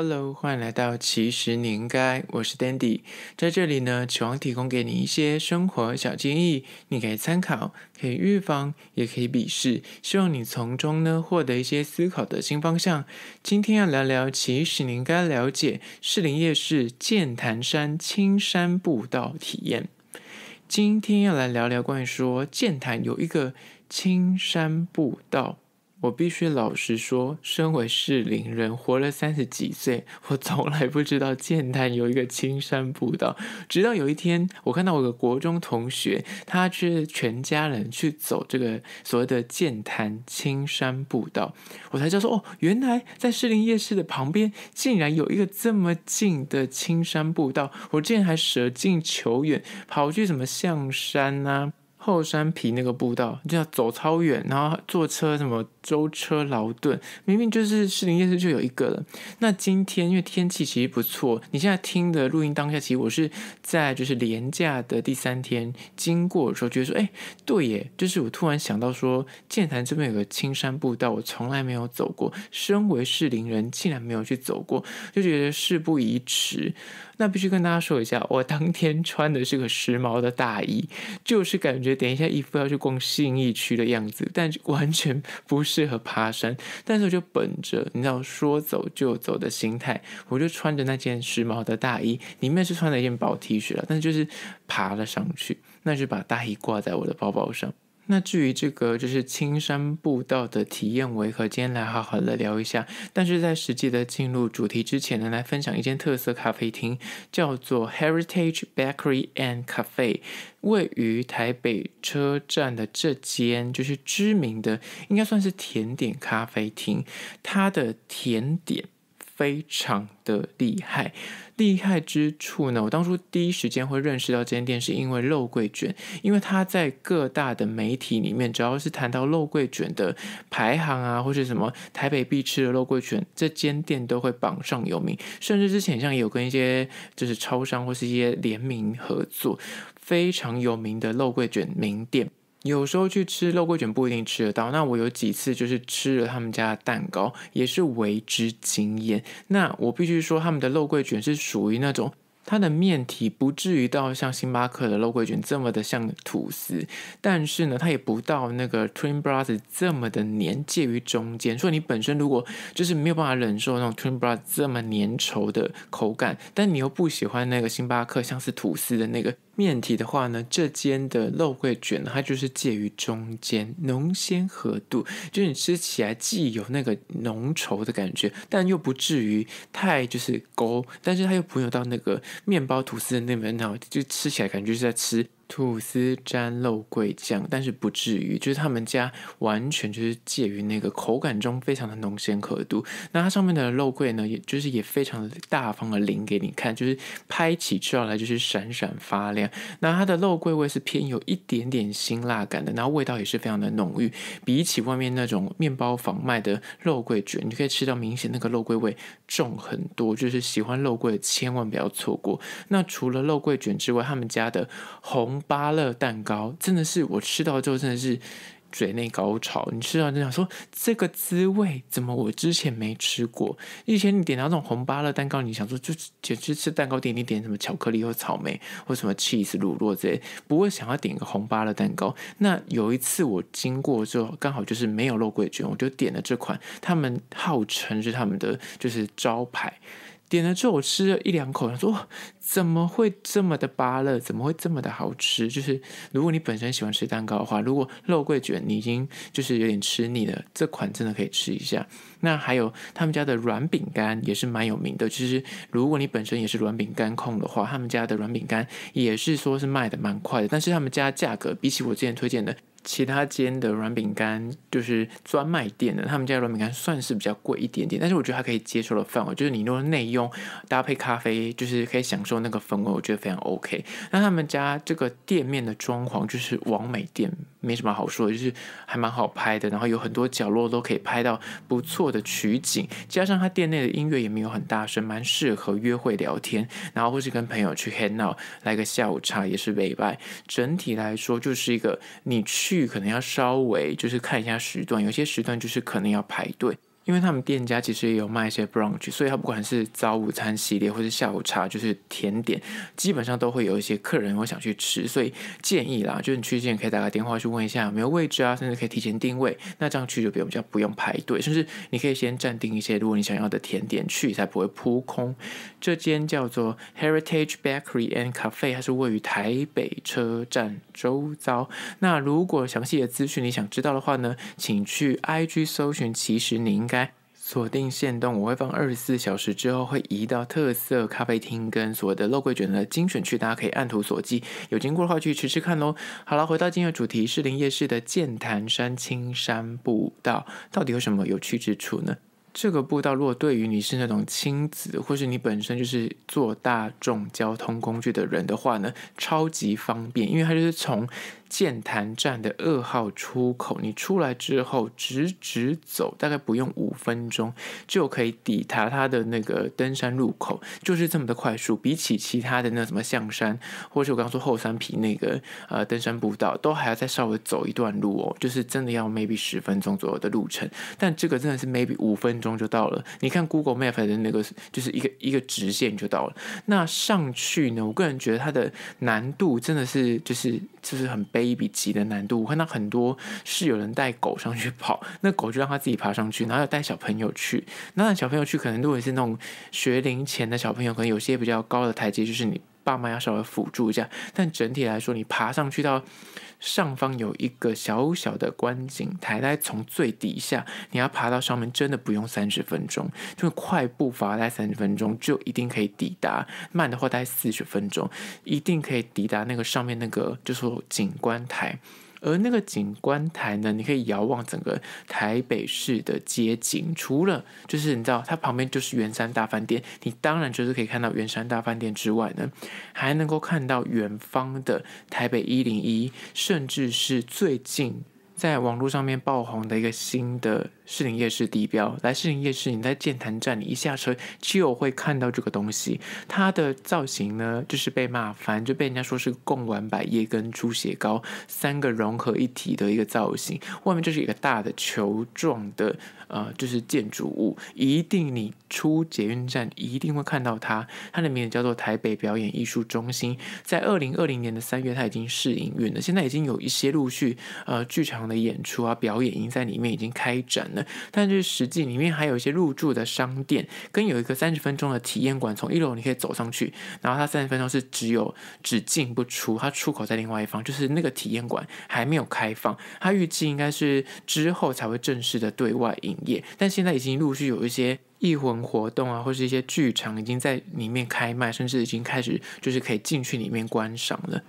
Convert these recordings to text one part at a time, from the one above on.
Hello，欢迎来到其实你应该，我是 Dandy，在这里呢，只王提供给你一些生活小建议，你可以参考，可以预防，也可以鄙视，希望你从中呢获得一些思考的新方向。今天要聊聊其实你应该了解士林夜市剑潭山青山步道体验。今天要来聊聊关于说剑潭有一个青山步道。我必须老实说，身为士林人，活了三十几岁，我从来不知道剑潭有一个青山步道。直到有一天，我看到我的国中同学，他是全家人去走这个所谓的剑潭青山步道，我才知道说，哦，原来在士林夜市的旁边，竟然有一个这么近的青山步道。我之前还舍近求远，跑去什么象山啊、后山皮那个步道，就要走超远，然后坐车什么。舟车劳顿，明明就是士林夜市就有一个了。那今天因为天气其实不错，你现在听的录音当下，其实我是在就是连假的第三天经过的时候，觉得说，哎，对耶，就是我突然想到说，剑潭这边有个青山步道，我从来没有走过。身为士林人，竟然没有去走过，就觉得事不宜迟，那必须跟大家说一下，我当天穿的是个时髦的大衣，就是感觉等一下衣服要去逛信义区的样子，但完全不是。适合爬山，但是我就本着你知道说走就走的心态，我就穿着那件时髦的大衣，里面是穿了一件薄 T 恤了，但就是爬了上去，那就把大衣挂在我的包包上。那至于这个就是青山步道的体验为何，今天来好好的聊一下。但是在实际的进入主题之前呢，来分享一间特色咖啡厅，叫做 Heritage Bakery and Cafe，位于台北车站的这间就是知名的，应该算是甜点咖啡厅，它的甜点。非常的厉害，厉害之处呢，我当初第一时间会认识到这间店，是因为肉桂卷，因为它在各大的媒体里面，只要是谈到肉桂卷的排行啊，或是什么台北必吃的肉桂卷，这间店都会榜上有名，甚至之前像有跟一些就是超商或是一些联名合作，非常有名的肉桂卷名店。有时候去吃肉桂卷不一定吃得到，那我有几次就是吃了他们家的蛋糕，也是为之惊艳。那我必须说，他们的肉桂卷是属于那种，它的面体不至于到像星巴克的肉桂卷这么的像吐司，但是呢，它也不到那个 Twin Brothers 这么的黏，介于中间。所以你本身如果就是没有办法忍受那种 Twin Brothers 这么粘稠的口感，但你又不喜欢那个星巴克像是吐司的那个。面体的话呢，这间的肉桂卷它就是介于中间，浓鲜合度，就是你吃起来既有那个浓稠的感觉，但又不至于太就是勾，但是它又不会到那个面包吐司的那么那，就吃起来感觉是在吃。吐司沾肉桂酱，但是不至于，就是他们家完全就是介于那个口感中非常的浓鲜可度。那它上面的肉桂呢，也就是也非常的大方的淋给你看，就是拍起照来就是闪闪发亮。那它的肉桂味是偏有一点点辛辣感的，然后味道也是非常的浓郁。比起外面那种面包房卖的肉桂卷，你可以吃到明显那个肉桂味重很多。就是喜欢肉桂的千万不要错过。那除了肉桂卷之外，他们家的红。芭乐蛋糕真的是我吃到之后真的是嘴内高潮，你吃到就想说这个滋味怎么我之前没吃过？以前你点到那种红芭乐蛋糕，你想说就就去吃蛋糕店，你点什么巧克力或草莓或什么 cheese 乳酪之类，不会想要点一个红芭乐蛋糕。那有一次我经过之后，刚好就是没有肉桂卷，我就点了这款，他们号称是他们的就是招牌。点了之后，我吃了一两口，他说怎么会这么的巴乐，怎么会这么的好吃？就是如果你本身喜欢吃蛋糕的话，如果肉桂卷你已经就是有点吃腻了，这款真的可以吃一下。那还有他们家的软饼干也是蛮有名的。其实如果你本身也是软饼干控的话，他们家的软饼干也是说是卖的蛮快的，但是他们家价格比起我之前推荐的。其他间的软饼干就是专卖店的，他们家软饼干算是比较贵一点点，但是我觉得还可以接受的范围。就是你用内用搭配咖啡，就是可以享受那个风味，我觉得非常 OK。那他们家这个店面的装潢就是完美店。没什么好说的，就是还蛮好拍的，然后有很多角落都可以拍到不错的取景，加上他店内的音乐也没有很大声，蛮适合约会聊天，然后或是跟朋友去 hand out 来个下午茶也是美败。整体来说就是一个你去可能要稍微就是看一下时段，有些时段就是可能要排队。因为他们店家其实也有卖一些 brunch，所以他不管是早午餐系列或是下午茶，就是甜点，基本上都会有一些客人会想去吃，所以建议啦，就是你去之前可以打个电话去问一下有没有位置啊，甚至可以提前定位，那这样去就比较不用排队，甚至你可以先暂定一些，如果你想要的甜点去才不会扑空。这间叫做 Heritage Bakery and Cafe，它是位于台北车站周遭。那如果详细的资讯你想知道的话呢，请去 IG 搜寻，其实你应该。锁定限动，我会放二十四小时之后会移到特色咖啡厅跟所谓的肉桂卷的精选区，大家可以按图索骥，有经过的话去吃吃看咯。好了，回到今天的主题，士林夜市的剑潭山青山步道到底有什么有趣之处呢？这个步道如果对于你是那种亲子，或是你本身就是坐大众交通工具的人的话呢，超级方便，因为它就是从建潭站的二号出口，你出来之后直直走，大概不用五分钟就可以抵达它的那个登山入口，就是这么的快速。比起其他的那什么象山，或是我刚说后山皮那个呃登山步道，都还要再稍微走一段路哦，就是真的要 maybe 十分钟左右的路程。但这个真的是 maybe 五分。钟就到了，你看 Google Map 的那个就是一个一个直线就到了。那上去呢，我个人觉得它的难度真的是就是就是很 baby 级的难度。我看到很多是有人带狗上去跑，那狗就让它自己爬上去，然后有带小朋友去，那小朋友去可能如果是那种学龄前的小朋友，可能有些比较高的台阶就是你。爸妈要稍微辅助一下，但整体来说，你爬上去到上方有一个小小的观景台，在从最底下你要爬到上面，真的不用三十分钟，就快步伐在三十分钟就一定可以抵达，慢的话大概四十分钟一定可以抵达那个上面那个就说景观台。而那个景观台呢，你可以遥望整个台北市的街景。除了就是你知道，它旁边就是圆山大饭店，你当然就是可以看到圆山大饭店之外呢，还能够看到远方的台北一零一，甚至是最近在网络上面爆红的一个新的。士林夜市地标，来士林夜市，你在建潭站，你一下车就会看到这个东西。它的造型呢，就是被骂，反正就被人家说是贡丸、百叶跟猪血糕三个融合一体的一个造型。外面就是一个大的球状的，呃，就是建筑物。一定你出捷运站，一定会看到它。它的名字叫做台北表演艺术中心。在二零二零年的三月，它已经试营运了。现在已经有一些陆续，呃，剧场的演出啊，表演已经在里面已经开展。但是实际里面还有一些入住的商店，跟有一个三十分钟的体验馆，从一楼你可以走上去，然后它三十分钟是只有只进不出，它出口在另外一方，就是那个体验馆还没有开放，它预计应该是之后才会正式的对外营业，但现在已经陆续有一些异魂活动啊，或是一些剧场已经在里面开卖，甚至已经开始就是可以进去里面观赏了。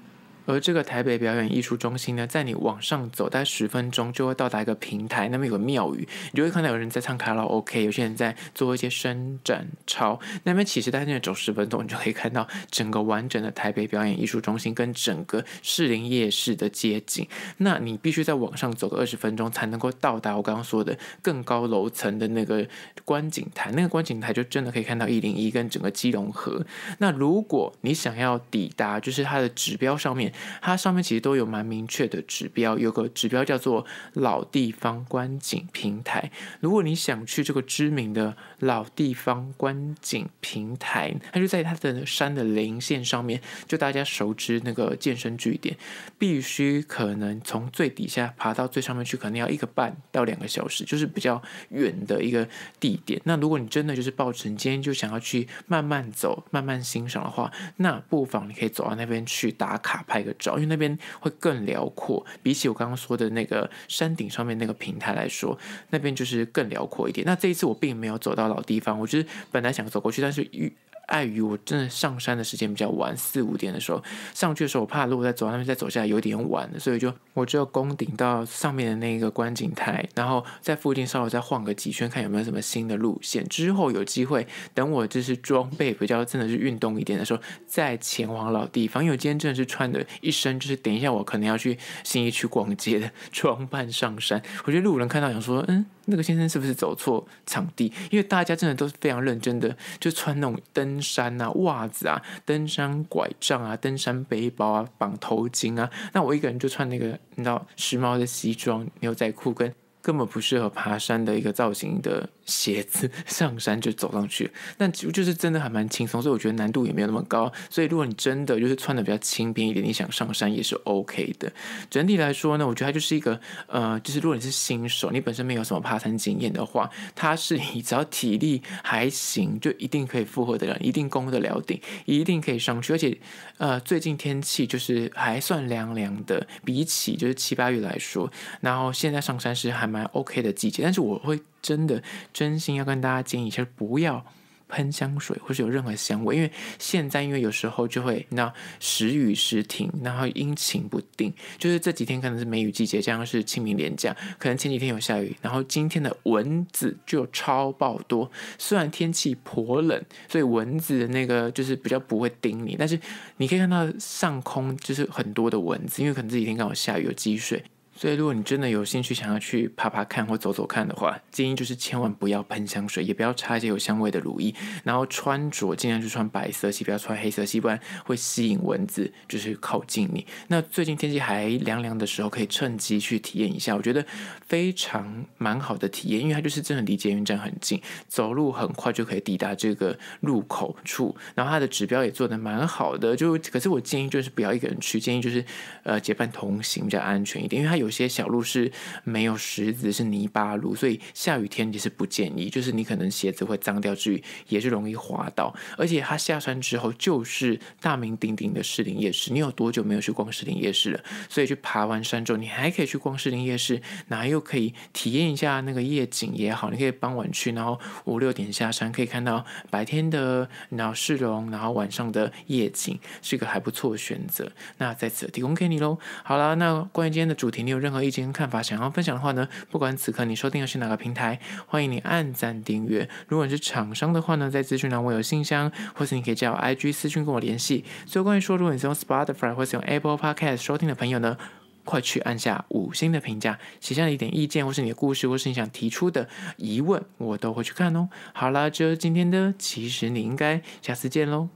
而这个台北表演艺术中心呢，在你往上走，大概十分钟就会到达一个平台，那边有个庙宇，你就会看到有人在唱卡拉 OK，有些人在做一些伸展操。那边其实大概走十分钟，你就可以看到整个完整的台北表演艺术中心跟整个士林夜市的街景。那你必须再往上走个二十分钟，才能够到达我刚刚说的更高楼层的那个观景台。那个观景台就真的可以看到一零一跟整个基隆河。那如果你想要抵达，就是它的指标上面。它上面其实都有蛮明确的指标，有个指标叫做老地方观景平台。如果你想去这个知名的老地方观景平台，它就在它的山的零线上面，就大家熟知那个健身据点。必须可能从最底下爬到最上面去，可能要一个半到两个小时，就是比较远的一个地点。那如果你真的就是抱成今天就想要去慢慢走、慢慢欣赏的话，那不妨你可以走到那边去打卡拍个。照，因为那边会更辽阔，比起我刚刚说的那个山顶上面那个平台来说，那边就是更辽阔一点。那这一次我并没有走到老地方，我就是本来想走过去，但是遇。碍于我真的上山的时间比较晚，四五点的时候上去的时候，我怕如果再走上面再走下来有点晚，所以就我就攻顶到上面的那个观景台，然后在附近稍微再晃个几圈，看有没有什么新的路线。之后有机会，等我就是装备比较真的是运动一点的时候，再前往老地方。因为我今天真的是穿的一身就是等一下我可能要去新一区逛街的装扮上山，我觉得路人看到想说，嗯，那个先生是不是走错场地？因为大家真的都是非常认真的，就穿那种登。山啊，袜子啊，登山拐杖啊，登山背包啊，绑头巾啊，那我一个人就穿那个你知道时髦的西装、牛仔裤，跟根本不适合爬山的一个造型的。鞋子 上山就走上去，但就就是真的还蛮轻松，所以我觉得难度也没有那么高。所以如果你真的就是穿的比较轻便一点，你想上山也是 OK 的。整体来说呢，我觉得它就是一个呃，就是如果你是新手，你本身没有什么爬山经验的话，它是你只要体力还行，就一定可以负荷的人，一定攻得了顶，一定可以上去。而且呃，最近天气就是还算凉凉的，比起就是七八月来说，然后现在上山是还蛮 OK 的季节。但是我会。真的，真心要跟大家建议就是不要喷香水或是有任何香味，因为现在因为有时候就会那时雨时停，然后阴晴不定。就是这几天可能是梅雨季节，这样是清明连假，可能前几天有下雨，然后今天的蚊子就超爆多。虽然天气颇冷，所以蚊子的那个就是比较不会叮你，但是你可以看到上空就是很多的蚊子，因为可能这几天刚好下雨有积水。所以，如果你真的有兴趣想要去爬爬看或走走看的话，建议就是千万不要喷香水，也不要插一些有香味的乳液，然后穿着尽量去穿白色，系，不要穿黑色，系，不然会吸引蚊子，就是靠近你。那最近天气还凉凉的时候，可以趁机去体验一下，我觉得非常蛮好的体验，因为它就是真的离捷运站很近，走路很快就可以抵达这个入口处，然后它的指标也做得蛮好的。就可是我建议就是不要一个人去，建议就是呃结伴同行比较安全一点，因为它有。有些小路是没有石子，是泥巴路，所以下雨天也是不建议。就是你可能鞋子会脏掉，之余也是容易滑倒。而且它下山之后就是大名鼎鼎的士林夜市，你有多久没有去逛士林夜市了？所以去爬完山之后，你还可以去逛士林夜市，然后又可以体验一下那个夜景也好。你可以傍晚去，然后五六点下山，可以看到白天的然后市容，然后晚上的夜景是一个还不错的选择。那在此提供给你喽。好了，那关于今天的主题你有。任何意见跟看法想要分享的话呢，不管此刻你收听的是哪个平台，欢迎你按赞订阅。如果你是厂商的话呢，在资讯栏我有信箱，或是你可以加我 IG 私讯跟我联系。最后，关于说如果你是用 Spotify 或是用 Apple Podcast 收听的朋友呢，快去按下五星的评价，写下一点意见或是你的故事或是你想提出的疑问，我都会去看哦。好啦，就今天的，其实你应该下次见喽。